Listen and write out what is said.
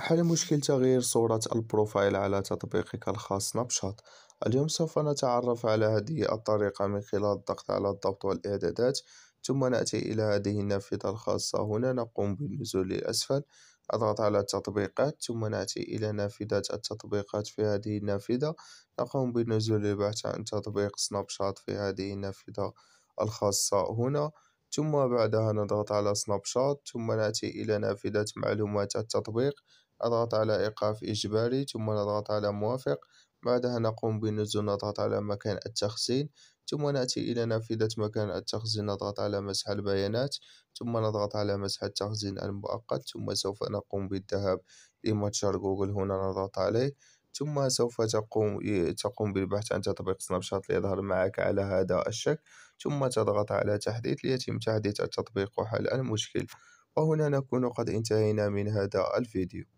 حل مشكل تغيير صورة البروفايل على تطبيقك الخاص نابشاط اليوم سوف نتعرف على هذه الطريقة من خلال الضغط على الضبط والإعدادات ثم نأتي إلى هذه النافذة الخاصة هنا نقوم بالنزول للأسفل أضغط على التطبيقات ثم نأتي إلى نافذة التطبيقات في هذه النافذة نقوم بالنزول للبحث عن تطبيق سناب شات في هذه النافذة الخاصة هنا ثم بعدها نضغط على سناب شات ثم نأتي إلى نافذة معلومات التطبيق أضغط على إيقاف إجباري ثم نضغط على موافق بعدها نقوم بالنزول نضغط على مكان التخزين ثم نأتي إلى نافذة مكان التخزين نضغط على مسح البيانات ثم نضغط على مسح التخزين المؤقت ثم سوف نقوم بالذهاب لمتجر جوجل هنا نضغط عليه ثم سوف تقوم تقوم بالبحث عن تطبيق سناب شات ليظهر معك على هذا الشكل ثم تضغط على تحديث ليتم تحديث التطبيق وحل المشكل وهنا نكون قد انتهينا من هذا الفيديو